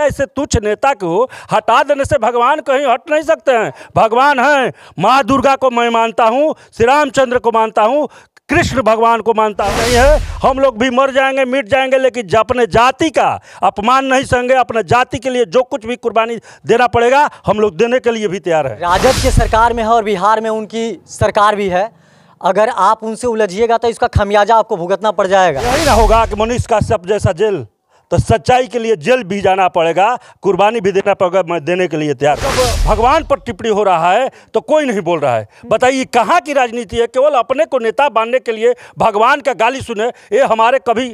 ऐसे तुच्छ नेता को हटा देने से भगवान कहीं हट नहीं सकते हैं भगवान हैं माँ दुर्गा को मैं मानता हूँ श्री रामचंद्र को मानता हूँ कृष्ण भगवान को मानता नहीं है हम लोग भी मर जाएंगे मिट जाएंगे लेकिन अपने जाति का अपमान नहीं सहेंगे अपने जाति के लिए जो कुछ भी कुर्बानी देना पड़ेगा हम लोग देने के लिए भी तैयार है राजद की सरकार में है और बिहार में उनकी सरकार भी है अगर आप उनसे उलझिएगा तो इसका खमियाजा आपको भुगतना पड़ जाएगा यही ना होगा कि मनीष सब जैसा जेल तो सच्चाई के लिए जेल भी जाना पड़ेगा कुर्बानी भी देना पड़ेगा मैं देने के लिए तैयार भगवान पर टिप्पणी हो रहा है तो कोई नहीं बोल रहा है बताइए कहाँ की राजनीति है केवल अपने को नेता बांधने के लिए भगवान का गाली सुने ये हमारे कभी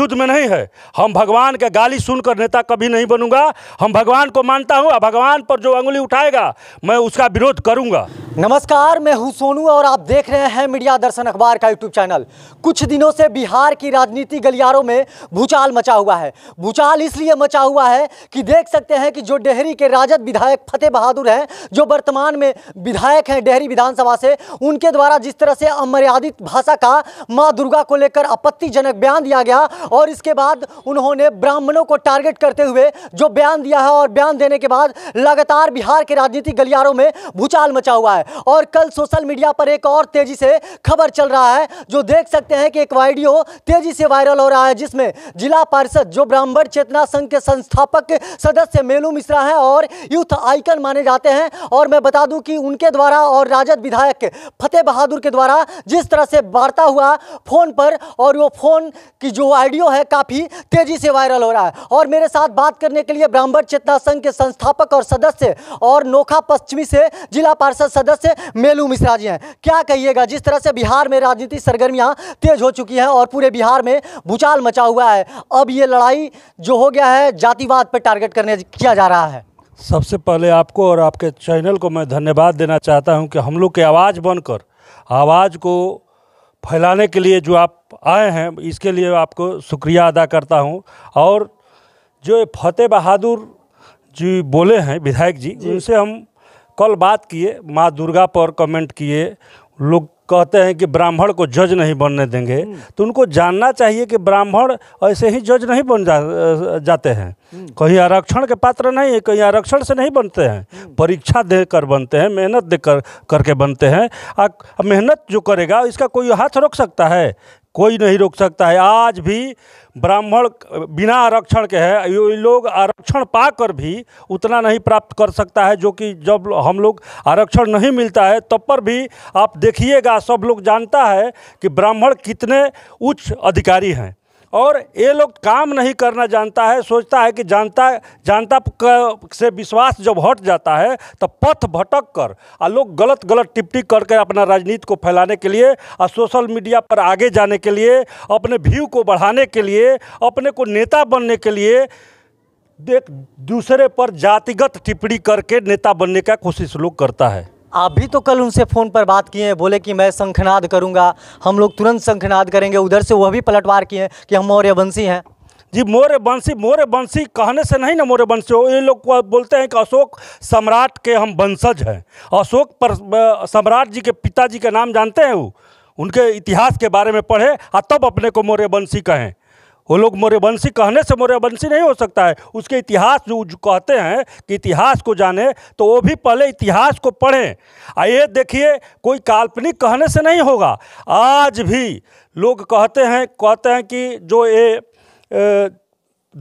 युद्ध में नहीं है हम भगवान का गाली सुनकर नेता कभी नहीं बनूंगा हम भगवान को मानता हूँ भगवान पर जो अंगुली उठाएगा मैं उसका विरोध करूँगा नमस्कार मैं हूं सोनू और आप देख रहे हैं मीडिया दर्शन अखबार का यूट्यूब चैनल कुछ दिनों से बिहार की राजनीति गलियारों में भूचाल मचा हुआ है भूचाल इसलिए मचा हुआ है कि देख सकते हैं कि जो डेहरी के राजद विधायक फतेह बहादुर हैं जो वर्तमान में विधायक हैं डेहरी विधानसभा से उनके द्वारा जिस तरह से अमर्यादित भाषा का माँ दुर्गा को लेकर आपत्तिजनक बयान दिया गया और इसके बाद उन्होंने ब्राह्मणों को टारगेट करते हुए जो बयान दिया है और बयान देने के बाद लगातार बिहार के राजनीतिक गलियारों में भूचाल मचा हुआ है और कल सोशल मीडिया पर एक और तेजी से खबर चल रहा है जो देख सकते हैं कि एक वीडियो तेजी से वायरल हो रहा है जिसमें जिला पार्षद जो ब्राह्मण चेतना संघ के संस्थापक सदस्य मेलू मिश्रा हैं और यूथ आइकन माने जाते हैं और मैं बता दूं कि उनके द्वारा और राजद विधायक फतेह बहादुर के द्वारा जिस तरह से वार्ता हुआ फ़ोन पर और वो फ़ोन की जो ऑडियो है काफ़ी तेज़ी से वायरल हो रहा है और मेरे साथ बात करने के लिए ब्राह्मण चेतना संघ के संस्थापक और सदस्य और नोखा पश्चिमी से जिला पार्षद सदस्य सदस्य मेलू मिश्रा जी हैं क्या कहिएगा जिस तरह से बिहार में राजनीतिक सरगर्मियाँ तेज हो चुकी हैं और पूरे बिहार में भूचाल मचा हुआ है अब ये लड़ाई जो हो गया है जातिवाद पर टारगेट करने किया जा रहा है सबसे पहले आपको और आपके चैनल को मैं धन्यवाद देना चाहता हूँ कि हम लोग की आवाज़ बनकर आवाज़ को फैलाने के लिए जो आप आए हैं इसके लिए आपको शुक्रिया अदा करता हूँ और जो फतेह बहादुर जी बोले हैं विधायक जी, जी। उनसे हम कल बात किए माँ दुर्गा पर कमेंट किए लोग कहते हैं कि ब्राह्मण को जज नहीं बनने देंगे हम्म। तो उनको जानना चाहिए कि ब्राह्मण ऐसे ही जज नहीं बन जा, जाते हैं हम्म। कहीं आरक्षण के पात्र नहीं है कहीं आरक्षण से नहीं बनते हैं हम्म। परीक्षा देकर बनते हैं मेहनत दे कर करके बनते हैं मेहनत जो करेगा इसका कोई हाथ रोक सकता है कोई नहीं रोक सकता है आज भी ब्राह्मण बिना आरक्षण के है ये लोग आरक्षण पाकर भी उतना नहीं प्राप्त कर सकता है जो कि जब हम लोग आरक्षण नहीं मिलता है तब पर भी आप देखिएगा सब लोग जानता है कि ब्राह्मण कितने उच्च अधिकारी हैं और ये लोग काम नहीं करना जानता है सोचता है कि जानता जानता से विश्वास जब हट जाता है तो पथ भटक कर आ लोग गलत गलत टिप्पणी करके अपना राजनीति को फैलाने के लिए और सोशल मीडिया पर आगे जाने के लिए अपने व्यू को बढ़ाने के लिए अपने को नेता बनने के लिए एक दूसरे पर जातिगत टिप्पणी करके नेता बनने का कोशिश लोग करता है आप भी तो कल उनसे फ़ोन पर बात किए हैं बोले कि मैं शंखनाद करूंगा हम लोग तुरंत शंखनाद करेंगे उधर से वह भी पलटवार किए हैं कि हम मौर्य वंशी हैं जी मौर्य वंशी मौर्य वंशी कहने से नहीं ना मौर्य वंशी हो ये लोग बोलते हैं कि अशोक सम्राट के हम वंशज हैं अशोक पर सम्राट जी के पिताजी का नाम जानते हैं वो उनके इतिहास के बारे में पढ़े और तब अपने को मौर्य वंशी कहें वो लोग मोर्यवंशी कहने से मोरे नहीं हो सकता है उसके इतिहास जो कहते हैं कि इतिहास को जाने तो वो भी पहले इतिहास को पढ़ें आ ये देखिए कोई काल्पनिक कहने से नहीं होगा आज भी लोग कहते हैं कहते हैं कि जो ये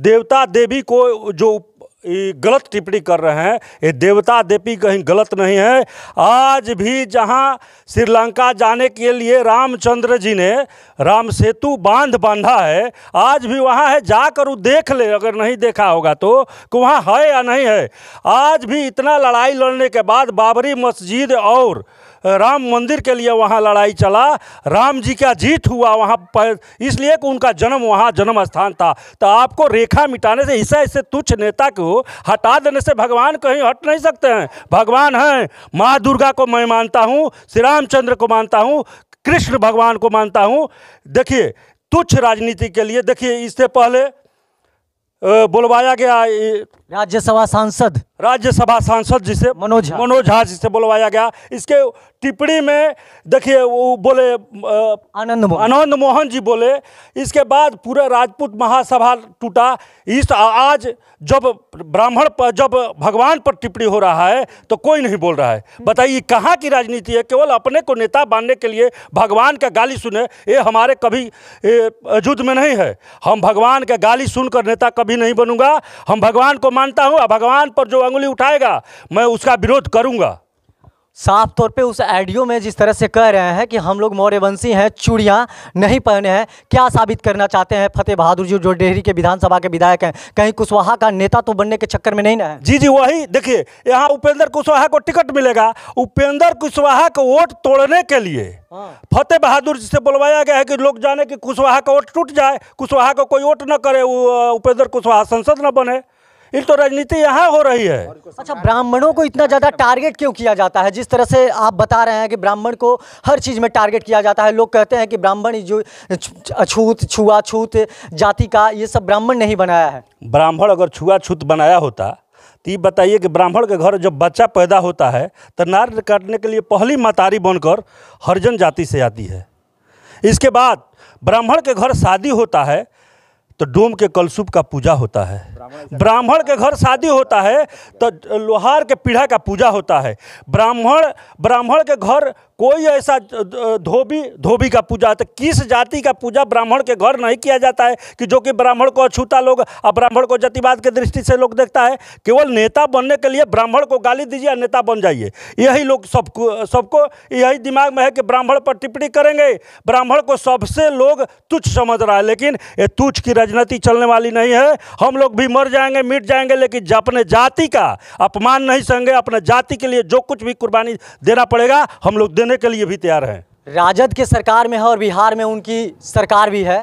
देवता देवी को जो गलत टिप्पणी कर रहे हैं ये देवता देवी कहीं गलत नहीं है आज भी जहां श्रीलंका जाने के लिए रामचंद्र जी ने राम सेतु बांध बांधा है आज भी वहां है जाकर वो देख ले अगर नहीं देखा होगा तो कि वहाँ है या नहीं है आज भी इतना लड़ाई लड़ने के बाद बाबरी मस्जिद और राम मंदिर के लिए वहाँ लड़ाई चला राम जी का जीत हुआ वहाँ पर इसलिए कि उनका जन्म वहाँ जन्म स्थान था तो आपको रेखा मिटाने से हिस्सा इससे तुच्छ नेता को हटा देने से भगवान कहीं हट नहीं सकते हैं भगवान हैं माँ दुर्गा को मैं मानता हूँ श्री रामचंद्र को मानता हूँ कृष्ण भगवान को मानता हूँ देखिए तुच्छ राजनीति के लिए देखिए इससे पहले बुलवाया गया राज्यसभा सांसद राज्यसभा सांसद जिसे मनोज मनोज झा जिसे बुलवाया गया इसके टिप्पणी में देखिए वो बोले आनंद मोहन आनंद मोहन जी बोले इसके बाद पूरा राजपूत महासभा टूटा इस आज जब ब्राह्मण पर जब भगवान पर टिप्पणी हो रहा है तो कोई नहीं बोल रहा है बताइए कहाँ की राजनीति है केवल अपने को नेता बांधने के लिए भगवान का गाली सुने ये हमारे कभी युद्ध में नहीं है हम भगवान का गाली सुनकर नेता कभी नहीं बनूंगा हम भगवान को मानता हूँ भगवान पर जो अंगुली उठाएगा मैं उसका विरोध करूँगा साफ तौर पे उस ऑडियो में जिस तरह से कह रहे हैं कि हम लोग मौर्यवंशी हैं चूड़ियाँ नहीं पहने हैं क्या साबित करना चाहते हैं फतेह बहादुर जी जो डेहरी के विधानसभा के विधायक हैं कहीं कुशवाहा का नेता तो बनने के चक्कर में नहीं ना है जी जी वही देखिए यहाँ उपेंद्र कुशवाहा को टिकट मिलेगा उपेंद्र कुशवाहा को वोट तोड़ने के लिए हाँ। फतेह बहादुर जी से बुलवाया गया है कि लोग जाने कि कुशवाहा का वोट टूट जाए कुशवाहा का कोई वोट न करे उपेंद्र कुशवाहा संसद न बने ये तो राजनीति यहाँ हो रही है अच्छा ब्राह्मणों को इतना ज़्यादा टारगेट क्यों किया जाता है जिस तरह से आप बता रहे हैं कि ब्राह्मण को हर चीज़ में टारगेट किया जाता है लोग कहते हैं कि ब्राह्मण जो अछूत छुआछूत जाति का ये सब ब्राह्मण नहीं बनाया है ब्राह्मण अगर छुआछूत बनाया होता तो ये बताइए कि ब्राह्मण के घर जब बच्चा पैदा होता है तो नार काटने के लिए पहली मातारी बनकर हरिजन जाति से आती है इसके बाद ब्राह्मण के घर शादी होता है तो डोम के कलसुप का पूजा होता है ब्राह्मण के घर शादी होता है तो लोहार के पीढ़ा का पूजा होता है ब्राह्मण ब्राह्मण के घर कोई ऐसा धोबी धोबी का पूजा होता तो किस जाति का पूजा ब्राह्मण के घर नहीं किया जाता है कि जो कि ब्राह्मण को अछूता लोग और ब्राह्मण को जातिवाद के दृष्टि से लोग देखता है केवल नेता बनने के लिए ब्राह्मण को गाली दीजिए नेता बन जाइए यही लोग सबको सबको यही दिमाग में है कि ब्राह्मण पर टिप्पणी करेंगे ब्राह्मण को सबसे लोग तुच्छ समझ रहा है लेकिन ये तुच्छ की राजनीति चलने वाली नहीं है हम लोग भी मर जाएंगे मिट जाएंगे लेकिन अपने जाति का अपमान नहीं सहेंगे अपने जाति के लिए जो कुछ भी कुर्बानी देना पड़ेगा हम लोग देने देने के लिए भी तैयार हैं राजद के सरकार में है और बिहार में उनकी सरकार भी है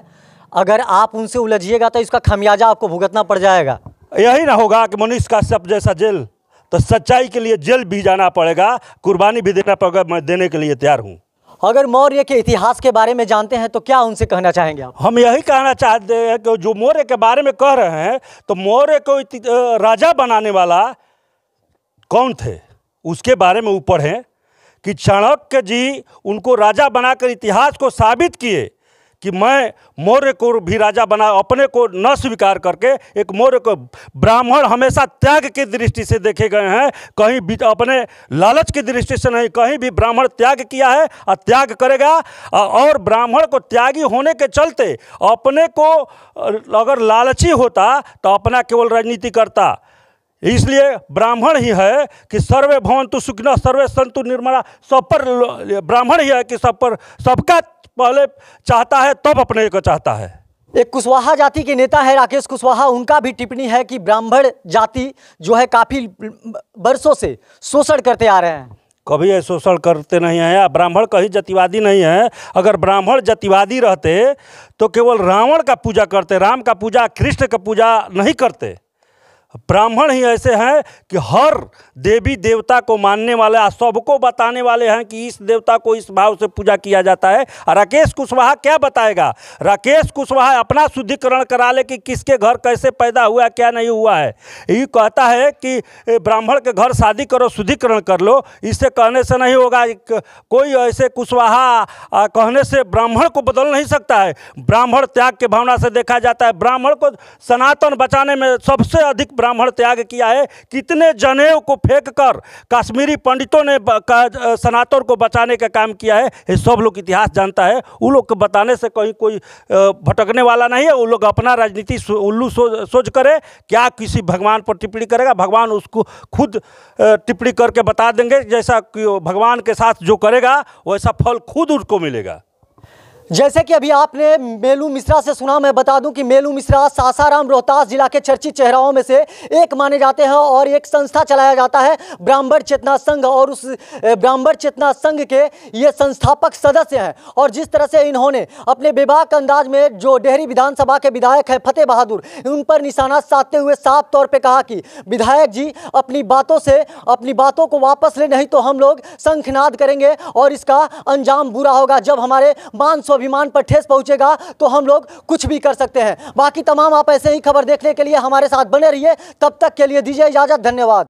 अगर आप उनसे उलझिएगा तो इसका खमियाजा आपको भुगतना पड़ जाएगा यही ना होगा कि मनीष सब जैसा जेल तो सच्चाई के लिए जेल भी जाना पड़ेगा कुर्बानी भी देना पड़ेगा मैं देने के लिए तैयार हूँ अगर मौर्य के इतिहास के बारे में जानते हैं तो क्या उनसे कहना चाहेंगे आप हम यही कहना चाहते हैं कि जो मौर्य के बारे में कह रहे हैं तो मौर्य को राजा बनाने वाला कौन थे उसके बारे में ऊपर हैं कि चाणक्य जी उनको राजा बनाकर इतिहास को साबित किए कि मैं मौर्य को भी राजा बना अपने को न स्वीकार करके एक मौर्य को ब्राह्मण हमेशा त्याग की दृष्टि से देखे गए हैं कहीं भी अपने लालच की दृष्टि से नहीं कहीं भी ब्राह्मण त्याग किया है और त्याग करेगा और ब्राह्मण को त्यागी होने के चलते अपने को अगर लालची होता तो अपना केवल राजनीति करता इसलिए ब्राह्मण ही है कि सर्वे भवंतु सुखिन सर्वे संतु निर्मला सब पर ब्राह्मण ही है कि सब पर सबका पहले चाहता है तब तो अपने को चाहता है एक कुशवाहा जाति के नेता है राकेश कुशवाहा उनका भी टिप्पणी है कि ब्राह्मण जाति जो है काफ़ी बरसों से शोषण करते आ रहे हैं कभी ये शोषण करते नहीं हैं ब्राह्मण कहीं जतिवादी नहीं है अगर ब्राह्मण जतिवादी रहते तो केवल रावण का पूजा करते राम का पूजा कृष्ण का पूजा नहीं करते ब्राह्मण ही ऐसे हैं कि हर देवी देवता को मानने वाले और सबको बताने वाले हैं कि इस देवता को इस भाव से पूजा किया जाता है राकेश कुशवाहा क्या बताएगा राकेश कुशवाहा अपना शुद्धिकरण करा ले कि किसके घर कैसे पैदा हुआ क्या नहीं हुआ है ये कहता है कि ब्राह्मण के घर शादी करो शुद्धिकरण कर लो इससे कहने से नहीं होगा कोई ऐसे कुशवाहा कहने से ब्राह्मण को बदल नहीं सकता है ब्राह्मण त्याग के भावना से देखा जाता है ब्राह्मण को सनातन बचाने में सबसे अधिक ब्राह्मण त्याग किया है कितने जनेव को फेंक कर काश्मीरी पंडितों ने सनातन को बचाने का काम किया है ये सब लोग इतिहास जानता है वो लोग को बताने से कहीं कोई भटकने वाला नहीं है वो लोग अपना राजनीति उल्लू सोच सोच करे क्या किसी भगवान पर टिप्पणी करेगा भगवान उसको खुद टिप्पणी करके बता देंगे जैसा भगवान के साथ जो करेगा वैसा फल खुद उसको मिलेगा जैसे कि अभी आपने मेलू मिश्रा से सुना मैं बता दूं कि मेलू मिश्रा सासाराम रोहतास जिला के चर्चित चेहराओं में से एक माने जाते हैं और एक संस्था चलाया जाता है ब्राह्मण चेतना संघ और उस ब्राह्मण चेतना संघ के ये संस्थापक सदस्य हैं और जिस तरह से इन्होंने अपने बेबाक अंदाज में जो डेहरी विधानसभा के विधायक हैं फतेह बहादुर उन पर निशाना साधते हुए साफ तौर पर कहा कि विधायक जी अपनी बातों से अपनी बातों को वापस ले नहीं तो हम लोग शंखनाद करेंगे और इसका अंजाम बुरा होगा जब हमारे मानसो स्वाभिमान पर ठेस पहुंचेगा तो हम लोग कुछ भी कर सकते हैं बाकी तमाम आप ऐसे ही खबर देखने के लिए हमारे साथ बने रहिए तब तक के लिए दीजिए इजाज़त धन्यवाद